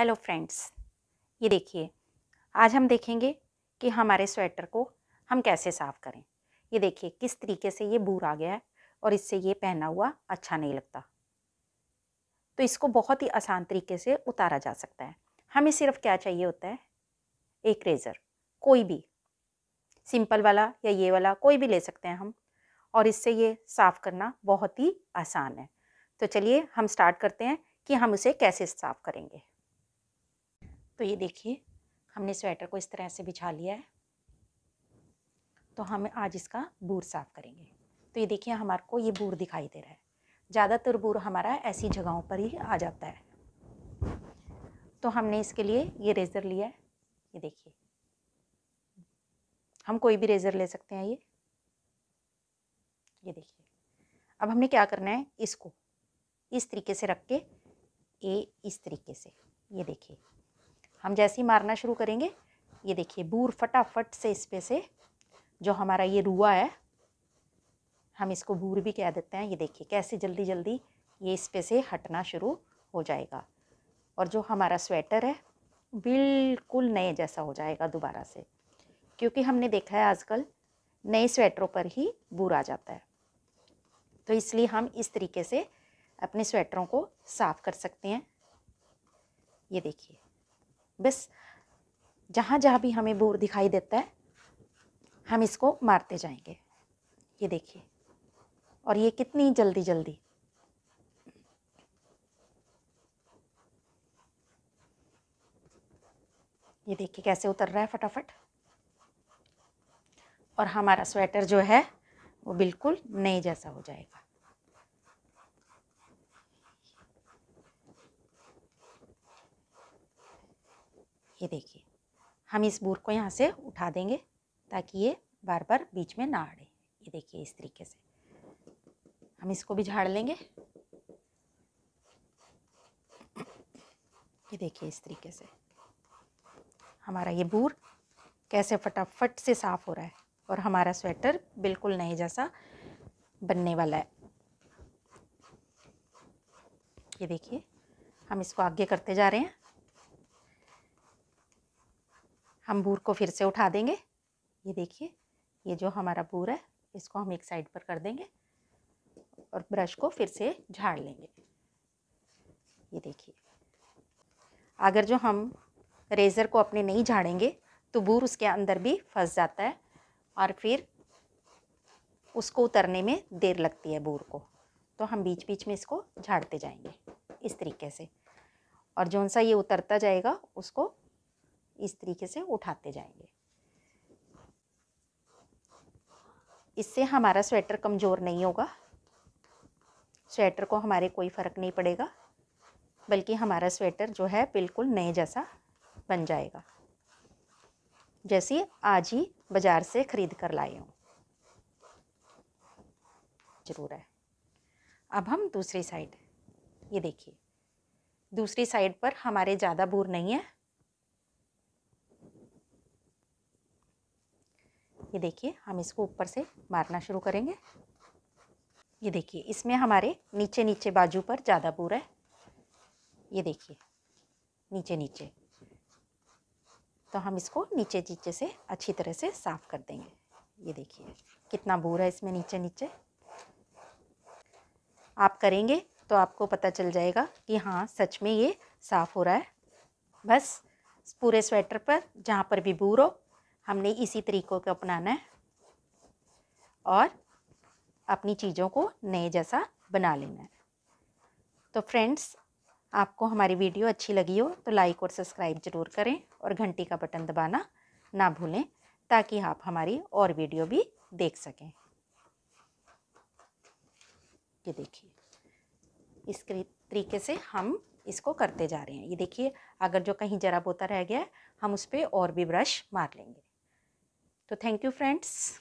Hello friends ये देखिए आज हम देखेंगे कि हमारे स्वेटर को हम कैसे साफ़ करें ये देखिए किस तरीके से ये बूर आ गया है और इससे ये पहना हुआ अच्छा नहीं लगता तो इसको बहुत ही आसान तरीके से उतारा जा सकता है हमें सिर्फ क्या चाहिए होता है एक रेज़र कोई भी सिंपल वाला या ये वाला कोई भी ले सकते हैं हम और इससे ये साफ़ करना बहुत ही आसान है तो चलिए हम स्टार्ट करते हैं कि हम उसे कैसे साफ़ करेंगे तो ये देखिए हमने स्वेटर को इस तरह से बिछा लिया है तो हम आज इसका बूर साफ़ करेंगे तो ये देखिए हमारे को ये बूर दिखाई दे रहा है ज़्यादातर बूर हमारा ऐसी जगहों पर ही आ जाता है तो हमने इसके लिए ये रेज़र लिया है ये देखिए हम कोई भी रेज़र ले सकते हैं ये ये देखिए अब हमने क्या करना है इसको इस तरीके से रख के ये इस तरीके से ये देखिए हम जैसे ही मारना शुरू करेंगे ये देखिए बूर फटाफट से इस पे से जो हमारा ये रुआ है हम इसको बूर भी कह देते हैं ये देखिए कैसे जल्दी जल्दी ये इस पे से हटना शुरू हो जाएगा और जो हमारा स्वेटर है बिल्कुल नए जैसा हो जाएगा दोबारा से क्योंकि हमने देखा है आजकल नए स्वेटरों पर ही बूर आ जाता है तो इसलिए हम इस तरीके से अपने स्वेटरों को साफ़ कर सकते हैं ये देखिए बस जहाँ जहाँ भी हमें बोर दिखाई देता है हम इसको मारते जाएंगे ये देखिए और ये कितनी जल्दी जल्दी ये देखिए कैसे उतर रहा है फटाफट और हमारा स्वेटर जो है वो बिल्कुल नए जैसा हो जाएगा ये देखिए हम इस बूर को यहाँ से उठा देंगे ताकि ये बार बार बीच में ना अड़े ये देखिए इस तरीके से हम इसको भी झाड़ लेंगे ये देखिए इस तरीके से हमारा ये बूर कैसे फटाफट से साफ़ हो रहा है और हमारा स्वेटर बिल्कुल नए जैसा बनने वाला है ये देखिए हम इसको आगे करते जा रहे हैं हम बूर को फिर से उठा देंगे ये देखिए ये जो हमारा बूर है इसको हम एक साइड पर कर देंगे और ब्रश को फिर से झाड़ लेंगे ये देखिए अगर जो हम रेज़र को अपने नहीं झाड़ेंगे तो बूर उसके अंदर भी फंस जाता है और फिर उसको उतरने में देर लगती है बूर को तो हम बीच बीच में इसको झाड़ते जाएंगे इस तरीके से और जौन सा ये उतरता जाएगा उसको इस तरीके से उठाते जाएंगे इससे हमारा स्वेटर कमज़ोर नहीं होगा स्वेटर को हमारे कोई फ़र्क नहीं पड़ेगा बल्कि हमारा स्वेटर जो है बिल्कुल नए जैसा बन जाएगा जैसे आज ही बाज़ार से ख़रीद कर लाए हूँ ज़रूर है अब हम दूसरी साइड ये देखिए दूसरी साइड पर हमारे ज़्यादा भूर नहीं है ये देखिए हम इसको ऊपर से मारना शुरू करेंगे ये देखिए इसमें हमारे नीचे नीचे बाजू पर ज़्यादा बुर है ये देखिए नीचे नीचे तो हम इसको नीचे नीचे से अच्छी तरह से साफ़ कर देंगे ये देखिए कितना बूर है इसमें नीचे नीचे आप करेंगे तो आपको पता चल जाएगा कि हाँ सच में ये साफ़ हो रहा है बस पूरे स्वेटर पर जहाँ पर भी बूर हो हमने इसी तरीक़ों को अपनाना है और अपनी चीज़ों को नए जैसा बना लेना है तो फ्रेंड्स आपको हमारी वीडियो अच्छी लगी हो तो लाइक और सब्सक्राइब ज़रूर करें और घंटी का बटन दबाना ना भूलें ताकि आप हमारी और वीडियो भी देख सकें ये देखिए इस तरीके से हम इसको करते जा रहे हैं ये देखिए अगर जो कहीं जरा बोता रह गया है हम उस पर और भी ब्रश मार लेंगे So, thank you friends.